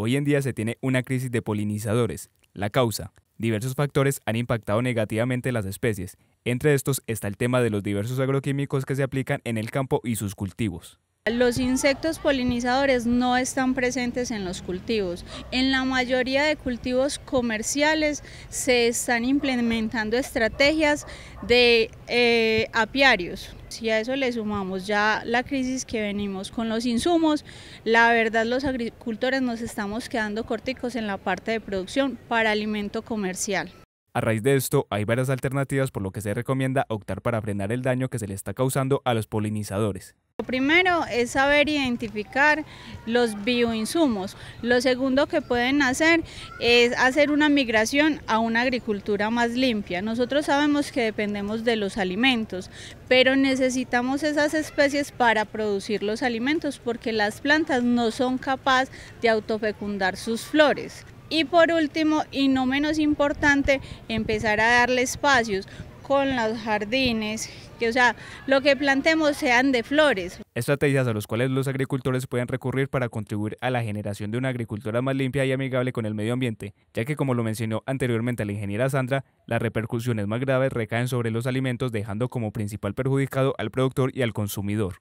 Hoy en día se tiene una crisis de polinizadores. La causa. Diversos factores han impactado negativamente las especies. Entre estos está el tema de los diversos agroquímicos que se aplican en el campo y sus cultivos. Los insectos polinizadores no están presentes en los cultivos. En la mayoría de cultivos comerciales se están implementando estrategias de eh, apiarios. Si a eso le sumamos ya la crisis que venimos con los insumos, la verdad los agricultores nos estamos quedando corticos en la parte de producción para alimento comercial. A raíz de esto, hay varias alternativas por lo que se recomienda optar para frenar el daño que se le está causando a los polinizadores. Lo primero es saber identificar los bioinsumos. Lo segundo que pueden hacer es hacer una migración a una agricultura más limpia. Nosotros sabemos que dependemos de los alimentos, pero necesitamos esas especies para producir los alimentos porque las plantas no son capaces de autofecundar sus flores. Y por último, y no menos importante, empezar a darle espacios con los jardines, que o sea, lo que plantemos sean de flores. Estrategias a las cuales los agricultores pueden recurrir para contribuir a la generación de una agricultura más limpia y amigable con el medio ambiente, ya que como lo mencionó anteriormente la ingeniera Sandra, las repercusiones más graves recaen sobre los alimentos dejando como principal perjudicado al productor y al consumidor.